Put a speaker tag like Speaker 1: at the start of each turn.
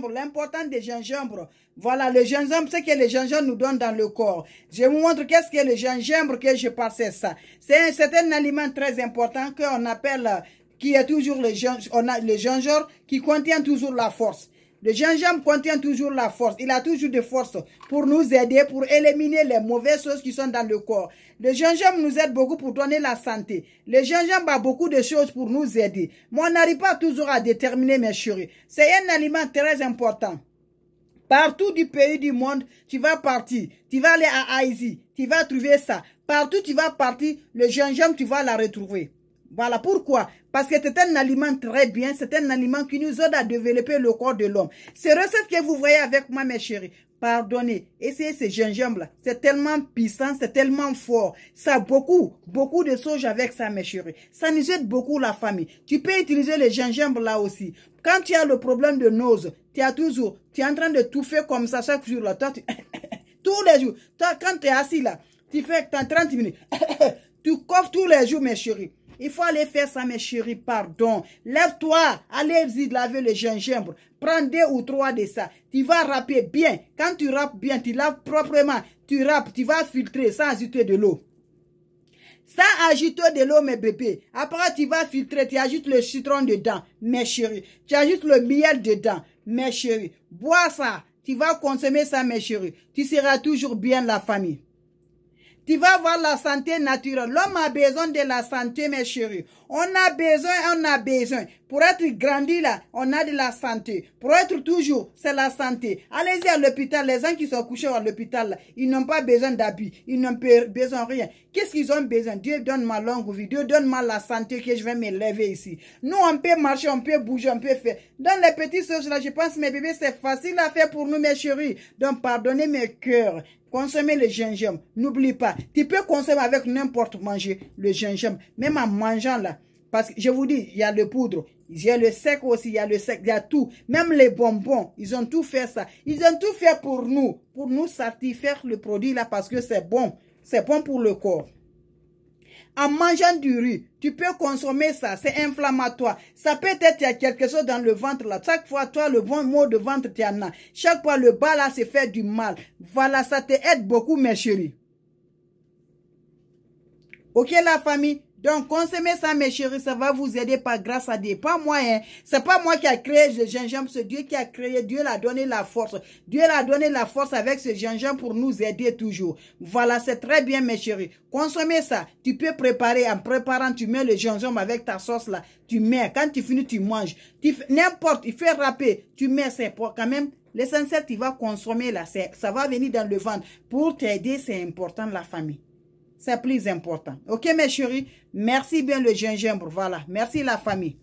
Speaker 1: gingembre, l'important des gingembre. Voilà, le gingembre, c'est que le gingembre nous donne dans le corps. Je vous montre qu'est-ce que le gingembre que je passe. ça. C'est un, aliment très important qu'on appelle, qui est toujours le, on a, le gingembre, qui contient toujours la force. Le gingembre contient toujours la force. Il a toujours de force pour nous aider, pour éliminer les mauvaises choses qui sont dans le corps. Le gingembre nous aide beaucoup pour donner la santé. Le gingembre a beaucoup de choses pour nous aider. Mais on n'arrive pas toujours à déterminer, mes chéris. C'est un aliment très important. Partout du pays du monde, tu vas partir. Tu vas aller à Haïti. Tu vas trouver ça. Partout tu vas partir, le gingembre, tu vas la retrouver. Voilà pourquoi. Parce que c'est un aliment très bien. C'est un aliment qui nous aide à développer le corps de l'homme. Ces recettes que vous voyez avec moi, mes chéris, pardonnez. Essayez ces gingembre-là. C'est tellement puissant, c'est tellement fort. Ça a beaucoup, beaucoup de sauge avec ça, mes chéris. Ça nous aide beaucoup la famille. Tu peux utiliser les gingembre là aussi. Quand tu as le problème de nose, tu as toujours, tu es en train de tout faire comme ça chaque jour là. Toi, tu... tous les jours. Toi, quand tu es assis là, tu fais 30 minutes. tu coffres tous les jours, mes chéris. Il faut aller faire ça, mes chéris, pardon. Lève-toi, allez-y laver le gingembre. Prends deux ou trois de ça. Tu vas râper bien. Quand tu râpes bien, tu laves proprement. Tu râpes, tu vas filtrer sans ajouter de l'eau. Ça ajouter de l'eau, mes bébés. Après, tu vas filtrer, tu ajoutes le citron dedans, mes chéris. Tu ajoutes le miel dedans, mes chéris. Bois ça. Tu vas consommer ça, mes chéris. Tu seras toujours bien la famille. Tu vas avoir la santé naturelle. L'homme a besoin de la santé, mes chéris. On a besoin, on a besoin. Pour être grandi là, on a de la santé. Pour être toujours, c'est la santé. Allez-y à l'hôpital. Les gens qui sont couchés à l'hôpital, ils n'ont pas besoin d'habits. Ils n'ont besoin de rien. Qu'est-ce qu'ils ont besoin Dieu donne ma longue vie. Dieu donne-moi la santé que je vais me lever ici. Nous, on peut marcher, on peut bouger, on peut faire. Dans les petits choses là, je pense, mes bébés, c'est facile à faire pour nous, mes chéris. Donc, pardonnez mes cœurs. Consommez le gingembre. N'oublie pas, tu peux consommer avec n'importe manger le gingembre. Même en mangeant là. Parce que je vous dis, il y a le poudre, Il y a le sec aussi, il y a le sec, il y a tout. Même les bonbons, ils ont tout fait ça. Ils ont tout fait pour nous, pour nous satisfaire le produit là parce que c'est bon. C'est bon pour le corps. En mangeant du riz, tu peux consommer ça, c'est inflammatoire. Ça peut être, il y a quelque chose dans le ventre là. Chaque fois, toi, le bon mot de ventre, tu en as. Chaque fois, le bas là, c'est fait du mal. Voilà, ça aide beaucoup, mes chéris. Ok, la famille donc, consommer ça, mes chéris, ça va vous aider par grâce à Dieu. Pas moi, hein. C'est pas moi qui a créé le gingembre, c'est Dieu qui a créé. Dieu l'a donné la force. Dieu l'a donné la force avec ce gingembre pour nous aider toujours. Voilà, c'est très bien, mes chéris. Consommer ça. Tu peux préparer. En préparant, tu mets le gingembre avec ta sauce là. Tu mets. Quand tu finis, tu manges. Tu, n'importe, il fait râper. Tu mets, c'est pour quand même L'essentiel, tu vas consommer là, ça va venir dans le ventre. Pour t'aider, c'est important la famille. C'est plus important. Ok, mes chéris? Merci bien le gingembre. Voilà. Merci la famille.